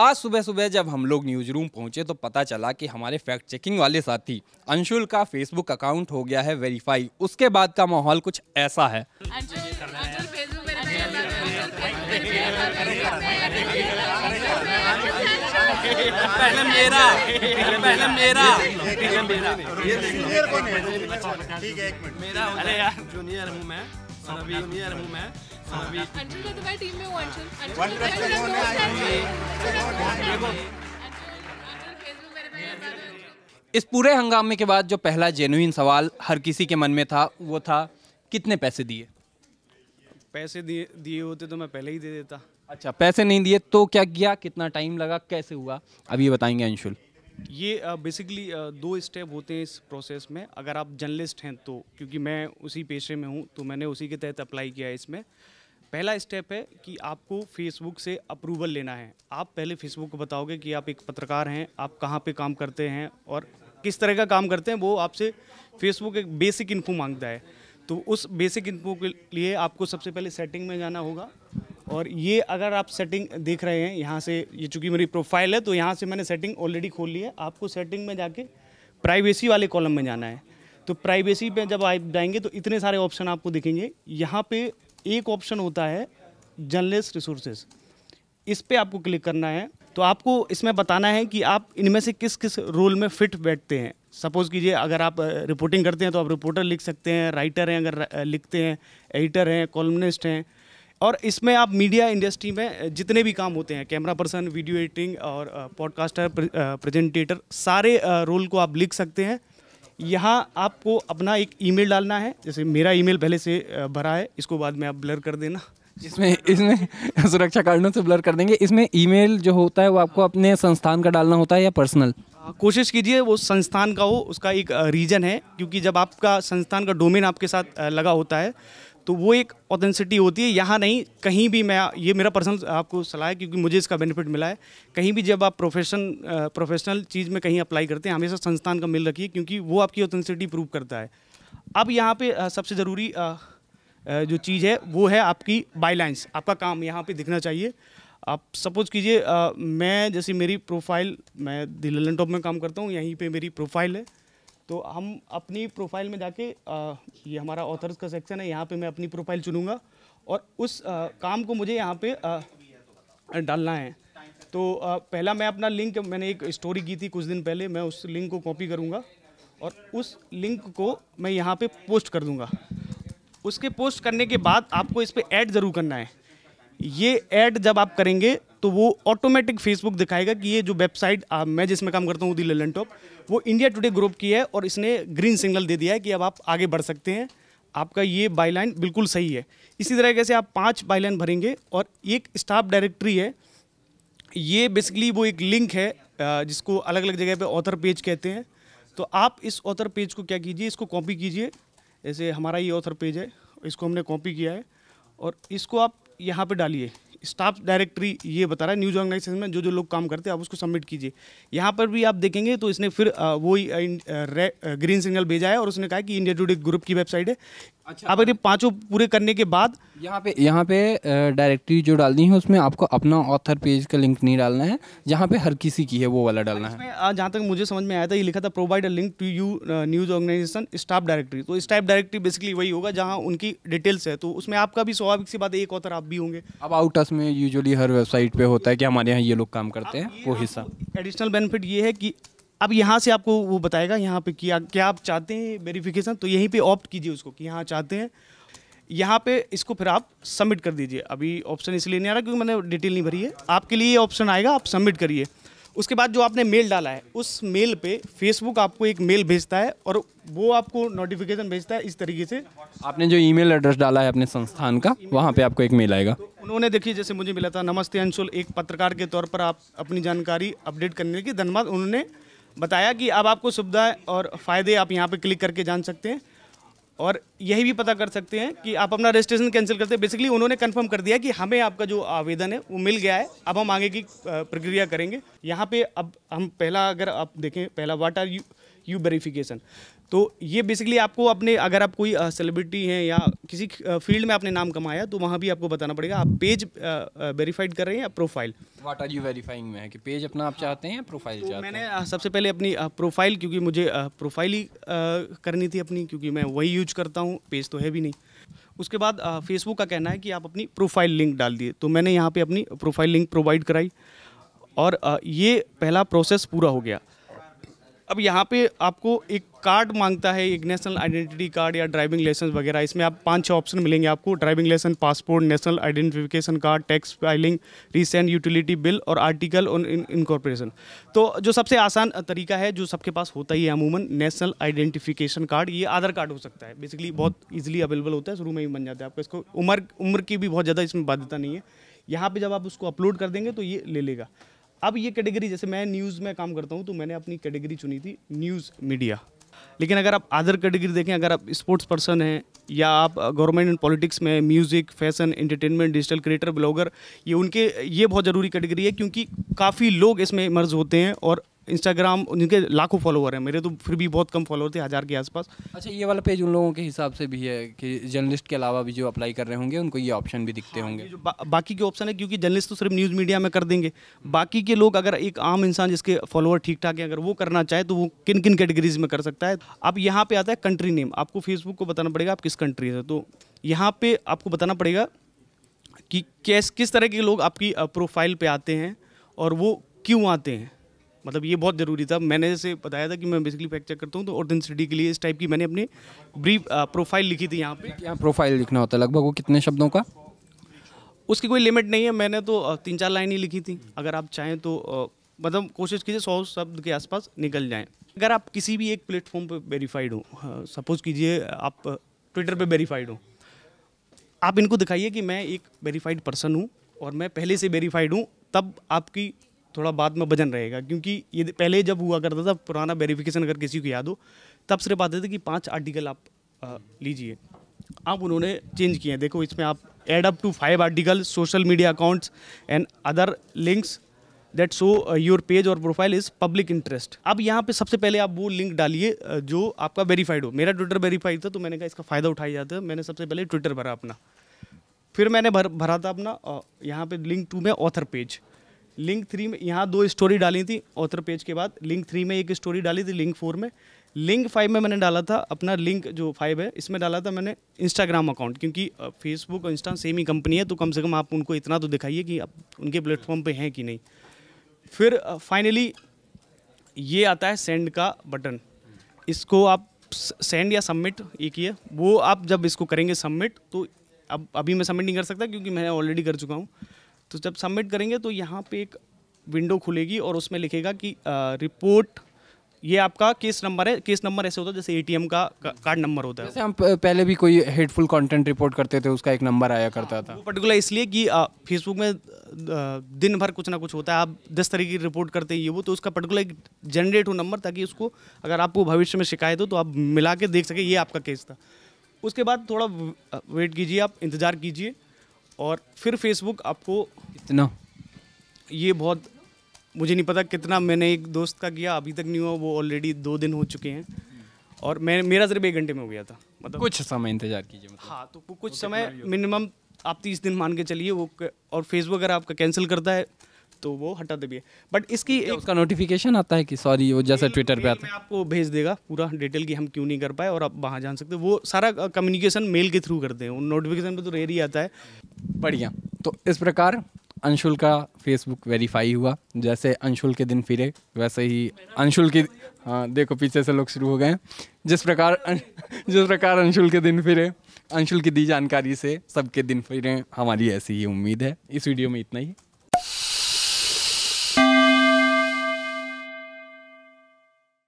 आज सुबह सुबह जब हम लोग न्यूज रूम पहुंचे तो पता चला कि हमारे फैक्ट चेकिंग वाले साथी अंशुल का फेसबुक अकाउंट हो गया है वेरीफाई उसके बाद का माहौल कुछ ऐसा है पहले मेरा पहले मेरा पहले मेरा ठीक है एक मिनट मेरा अरे यार जूनियर हूँ मैं अभी जूनियर हूँ मैं इस पूरे हंगामे के बाद जो पहला जेनुइन सवाल हर किसी के मन में था वो था कितने पैसे दिए पैसे दिए दिए होते तो मैं पहले ही दे देता अच्छा पैसे नहीं दिए तो क्या किया कितना टाइम लगा कैसे हुआ अब ये बताएंगे अंशुल ये बेसिकली दो स्टेप होते हैं इस प्रोसेस में अगर आप जर्नलिस्ट हैं तो क्योंकि मैं उसी पेशे में हूँ तो मैंने उसी के तहत अप्लाई किया है इसमें पहला स्टेप है कि आपको फेसबुक से अप्रूवल लेना है आप पहले फेसबुक को बताओगे कि आप एक पत्रकार हैं आप कहाँ पे काम करते हैं और किस तरह का काम करते हैं वो आपसे फेसबुक एक बेसिक इन्फो मांगता है तो उस बेसिक इन्फो के लिए आपको सबसे पहले सेटिंग में जाना होगा और ये अगर आप सेटिंग देख रहे हैं यहाँ से ये चूँकि मेरी प्रोफाइल है तो यहाँ से मैंने सेटिंग ऑलरेडी खोल ली है आपको सेटिंग में जाके प्राइवेसी वाले कॉलम में जाना है तो प्राइवेसी पे जब आप जाएंगे तो इतने सारे ऑप्शन आपको दिखेंगे यहाँ पे एक ऑप्शन होता है जर्नलिस्ट रिसोर्सेज इस पर आपको क्लिक करना है तो आपको इसमें बताना है कि आप इनमें से किस किस रोल में फिट बैठते हैं सपोज़ कीजिए अगर आप रिपोर्टिंग करते हैं तो आप रिपोर्टर लिख सकते हैं राइटर हैं अगर लिखते हैं एडिटर हैं कॉलमनिस्ट हैं और इसमें आप मीडिया इंडस्ट्री में जितने भी काम होते हैं कैमरा पर्सन वीडियो एडिटिंग और पॉडकास्टर प्रेजेंटेटर सारे रोल को आप लिख सकते हैं यहाँ आपको अपना एक ईमेल डालना है जैसे मेरा ईमेल पहले से भरा है इसको बाद में आप ब्लर कर देना इसमें इसमें सुरक्षा कारणों से ब्लर कर देंगे इसमें ईमेल जो होता है वो आपको अपने संस्थान का डालना होता है या पर्सनल कोशिश कीजिए वो संस्थान का हो उसका एक रीज़न है क्योंकि जब आपका संस्थान का डोमेन आपके साथ लगा होता है तो वो एक ऑथेंसिटी होती है यहाँ नहीं कहीं भी मैं ये मेरा पर्सनल आपको सलाह है क्योंकि मुझे इसका बेनिफिट मिला है कहीं भी जब आप प्रोफेशन प्रोफेशनल चीज़ में कहीं अप्लाई करते हैं हमेशा संस्थान का मिल रखिए क्योंकि वो आपकी ऑथेंसिटी प्रूव करता है अब यहाँ पे सबसे ज़रूरी जो चीज़ है वो है आपकी बाईलाइंस आपका काम यहाँ पर दिखना चाहिए आप सपोज़ कीजिए मैं जैसे मेरी प्रोफाइल मैं दिल्ली टॉप में काम करता हूँ यहीं पे मेरी प्रोफाइल है तो हम अपनी प्रोफाइल में जाके आ, ये हमारा ऑथर्स का सेक्शन है यहाँ पे मैं अपनी प्रोफाइल चुनूँगा और उस आ, काम को मुझे यहाँ पे आ, डालना है तो आ, पहला मैं अपना लिंक मैंने एक स्टोरी की थी कुछ दिन पहले मैं उस लिंक को कॉपी करूँगा और उस लिंक को मैं यहाँ पे पोस्ट कर दूँगा उसके पोस्ट करने के बाद आपको इस पर ऐड ज़रूर करना है ये ऐड जब आप करेंगे तो वो ऑटोमेटिक फेसबुक दिखाएगा कि ये जो वेबसाइट मैं जिसमें काम करता हूँ दिल टॉप वो इंडिया टुडे ग्रुप की है और इसने ग्रीन सिग्नल दे दिया है कि अब आप आगे बढ़ सकते हैं आपका ये बाईलाइन बिल्कुल सही है इसी तरीके से आप पाँच बाईलाइन भरेंगे और एक स्टाफ डायरेक्ट्री है ये बेसिकली वो एक लिंक है जिसको अलग अलग जगह पर ऑथर पेज कहते हैं तो आप इस ऑथर पेज को क्या कीजिए इसको कॉपी कीजिए जैसे हमारा ये ऑथर पेज है इसको हमने कॉपी किया है और इसको आप यहाँ पे डालिए स्टाफ डायरेक्टरी ये बता रहा है न्यूज ऑर्गेनाइजेशन में जो जो लोग काम करते हैं आप उसको सबमिट कीजिए यहाँ पर भी आप देखेंगे तो इसने फिर वही ग्रीन सिग्नल भेजा है और उसने कहा कि इंडिया टूडे ग्रुप की वेबसाइट है अच्छा आप अगर पांचों पूरे करने के बाद यहाँ पे यहाँ पे डायरेक्टरी जो डालनी है उसमें आपको अपना ऑथर पेज का लिंक नहीं डालना है जहाँ पे हर किसी की है वो वाला डालना है जहाँ तक मुझे समझ में आया था ये लिखा था provide a link to you news organization staff directory तो स्टाफ डायरेक्टरी बेसिकली वही होगा जहाँ उनकी डिटेल्स है तो उसमें आपका भी स्वाभाविक सी बात एक ऑथर आप भी होंगे अब आउटस में यूजली हर वेबसाइट पर होता है कि हमारे यहाँ ये लोग काम करते हैं वो हिस्सा एडिशनल बेनिफिट ये है कि अब यहाँ से आपको वो बताएगा यहाँ पे कि क्या आप चाहते हैं वेरिफिकेशन तो यहीं पे ऑप्ट कीजिए उसको कि यहाँ चाहते हैं यहाँ पे इसको फिर आप सबमिट कर दीजिए अभी ऑप्शन इसलिए नहीं आ रहा क्योंकि मैंने डिटेल नहीं भरी है आपके लिए ये ऑप्शन आएगा आप सबमिट करिए उसके बाद जो आपने मेल डाला है उस मेल पे फेसबुक आपको एक मेल भेजता है और वो आपको नोटिफिकेशन भेजता है इस तरीके से आपने जो ईमेल एड्रेस डाला है अपने संस्थान का वहाँ पे आपको एक मेल आएगा तो उन्होंने देखिए जैसे मुझे मिला था नमस्ते अंशुल एक पत्रकार के तौर पर आप अपनी जानकारी अपडेट करने के धन्यवाद उन्होंने बताया कि अब आपको सुविधा और फ़ायदे आप यहाँ पर क्लिक करके जान सकते हैं और यही भी पता कर सकते हैं कि आप अपना रजिस्ट्रेशन कैंसिल करते हैं बेसिकली उन्होंने कंफर्म कर दिया कि हमें आपका जो आवेदन है वो मिल गया है अब हम आगे की प्रक्रिया करेंगे यहाँ पे अब हम पहला अगर आप देखें पहला what are you you verification तो ये बेसिकली आपको अपने अगर आप कोई सेलिब्रिटी हैं या किसी फील्ड में आपने नाम कमाया तो वहाँ भी आपको बताना पड़ेगा आप पेज वेरीफाइड कर रहे हैं या profile what are you verifying में है कि पेज अपना आप हाँ। चाहते हैं या प्रोफाइल तो मैंने सबसे पहले अपनी प्रोफाइल क्योंकि मुझे प्रोफाइल ही करनी थी अपनी क्योंकि मैं वही यूज करता हूँ पेज तो है भी नहीं उसके बाद फेसबुक का कहना है कि आप अपनी प्रोफाइल लिंक डाल दिए तो मैंने यहाँ पर अपनी प्रोफाइल लिंक प्रोवाइड कराई और ये पहला प्रोसेस पूरा हो गया अब यहाँ पे आपको एक कार्ड मांगता है एक नेशनल आइडेंटिटी कार्ड या ड्राइविंग लाइसेंस वगैरह इसमें आप पांच छः ऑप्शन मिलेंगे आपको driving licence passport national identification card tax filing recent utility bill और आर्टिकल ऑन इनकॉर्पोरेशन तो जो सबसे आसान तरीका है जो सबके पास होता ही है अमूमन नेशनल आइडेंटिफिकेशन कार्ड ये आधार कार्ड हो सकता है बेसिकली बहुत ईजिली अवेलेबल होता है शुरू में ही बन जाता है आपको इसको उम्र उम्र की भी बहुत ज़्यादा इसमें बाध्यता नहीं है यहाँ पर जब आप उसको अपलोड कर देंगे तो ये ले लेगा अब ये कैटेगरी जैसे मैं न्यूज़ में काम करता हूँ तो मैंने अपनी कैटेगरी चुनी थी न्यूज़ मीडिया लेकिन अगर आप अदर कैटेगरी देखें अगर आप स्पोर्ट्स पर्सन हैं या आप गवर्नमेंट एंड पॉलिटिक्स में music fashion entertainment digital creator blogger ये उनके ये बहुत ज़रूरी कैटेगरी है क्योंकि काफ़ी लोग इसमें इमर्ज होते हैं और इंस्टाग्राम उनके लाखों फॉलोवर हैं मेरे तो फिर भी बहुत कम फॉलोवर थे हज़ार के आसपास अच्छा ये वाला पेज उन लोगों के हिसाब से भी है कि जर्नलिस्ट के अलावा भी जो अप्लाई कर रहे होंगे उनको ये ऑप्शन भी दिखते हाँ, होंगे बा, बाकी के ऑप्शन है क्योंकि जर्नलिस्ट तो सिर्फ न्यूज़ मीडिया में कर देंगे बाकी के लोग अगर एक आम इंसान जिसके फॉलोअर ठीक ठाक हैं अगर वो करना चाहे तो वो किन किन कैटेगरीज में कर सकता है अब यहाँ पर आता है कंट्री नेम आपको फेसबुक को बताना पड़ेगा आप किस कंट्री से तो यहाँ पर आपको बताना पड़ेगा कि कैस किस तरह के लोग आपकी प्रोफाइल पर आते हैं और वो क्यों आते हैं मतलब ये बहुत ज़रूरी था मैंने जैसे बताया था कि मैं बेसिकली फैक्ट चेक करता हूँ तो सिटी के लिए इस टाइप की मैंने अपने ब्रीफ प्रोफाइल लिखी थी यहाँ पे यहाँ प्रोफाइल लिखना होता है लगभग वो कितने शब्दों का उसकी कोई लिमिट नहीं है मैंने तो तीन चार लाइन ही लिखी थी अगर आप चाहें तो मतलब कोशिश कीजिए सौ शब्द के आसपास निकल जाएँ अगर आप किसी भी एक प्लेटफॉर्म पर वेरीफाइड हो सपोज़ हाँ, कीजिए आप ट्विटर पर वेरीफाइड हो आप इनको दिखाइए कि मैं एक वेरीफाइड पर्सन हूँ और मैं पहले से वेरीफाइड हूँ तब आपकी थोड़ा बाद में वजन रहेगा क्योंकि ये पहले जब हुआ करता था पुराना वेरिफिकेशन अगर किसी को याद हो तब सिर्फ आते थे कि पाँच आर्टिकल आप लीजिए आप उन्होंने चेंज किए हैं देखो इसमें आप add up to five article social media accounts and other links that show your page और प्रोफाइल इज़ पब्लिक इंटरेस्ट अब यहाँ पे सबसे पहले आप वो लिंक डालिए जो आपका वेरीफाइड हो मेरा ट्विटर वेरीफाइड था तो मैंने कहा इसका फ़ायदा उठाया जाता है मैंने सबसे पहले ट्विटर भरा अपना फिर मैंने भर भरा था अपना यहाँ पे लिंक टू में ऑथर पेज लिंक थ्री में यहाँ दो स्टोरी डाली थी ऑथर पेज के बाद लिंक थ्री में एक स्टोरी डाली थी लिंक फोर में लिंक फाइव में मैंने डाला था अपना लिंक जो फाइव है इसमें डाला था मैंने इंस्टाग्राम अकाउंट क्योंकि फेसबुक और इंस्टा सेम ही कंपनी है तो कम से कम आप उनको इतना तो दिखाइए कि आप उनके प्लेटफॉर्म पे हैं कि नहीं फिर फाइनली ये आता है सेंड का बटन इसको आप सेंड या सबमिट ये किए वो आप जब इसको करेंगे सबमिट तो अब अभी मैं सबमिट नहीं कर सकता क्योंकि मैं ऑलरेडी कर चुका हूँ तो जब सबमिट करेंगे तो यहाँ पे एक विंडो खुलेगी और उसमें लिखेगा कि रिपोर्ट ये आपका केस नंबर है केस नंबर ऐसे होता है जैसे एटीएम का कार्ड नंबर होता है जैसे हम पहले भी कोई हेटफुल कंटेंट रिपोर्ट करते थे उसका एक नंबर आया करता हाँ, था पर्टिकुलर इसलिए कि फेसबुक में दिन भर कुछ ना कुछ होता है आप दस तरीके की रिपोर्ट करते हैं ये वो तो उसका पर्टिकुलर एक जनरेट हो नंबर ताकि उसको अगर आपको भविष्य में शिकायत हो तो आप मिला के देख सके ये आपका केस था उसके बाद थोड़ा वेट कीजिए आप इंतज़ार कीजिए और फिर फेसबुक आपको कितना ये बहुत मुझे नहीं पता कितना मैंने एक दोस्त का किया अभी तक नहीं हुआ वो ऑलरेडी दो दिन हो चुके हैं और मैं मेरा सिर्फ एक घंटे में हो गया था मतलब कुछ समय इंतजार कीजिए मतलब हाँ तो कुछ समय मिनिमम आप तीस दिन मान के चलिए वो और फेसबुक अगर आपका कैंसिल करता है तो वो हटा है बट इसकी एक उसका नोटिफिकेशन आता है कि सॉरी वो जैसे ट्विटर पे आता है आपको भेज देगा पूरा डिटेल कि हम क्यों नहीं कर पाए और आप वहाँ जान सकते वो सारा कम्युनिकेशन मेल के थ्रू करते हैं नोटिफिकेशन पर तो रेर ही आता है बढ़िया तो इस प्रकार अंशुल का फेसबुक वेरीफाई हुआ जैसे अंशुल के दिन फिरे वैसे ही अंशुल की हाँ देखो पीछे से लोग शुरू हो गए जिस प्रकार अं, जिस प्रकार अंशुल के दिन फिरे अंशुल की दी जानकारी से सबके दिन फिरे हमारी ऐसी ही उम्मीद है इस वीडियो में इतना ही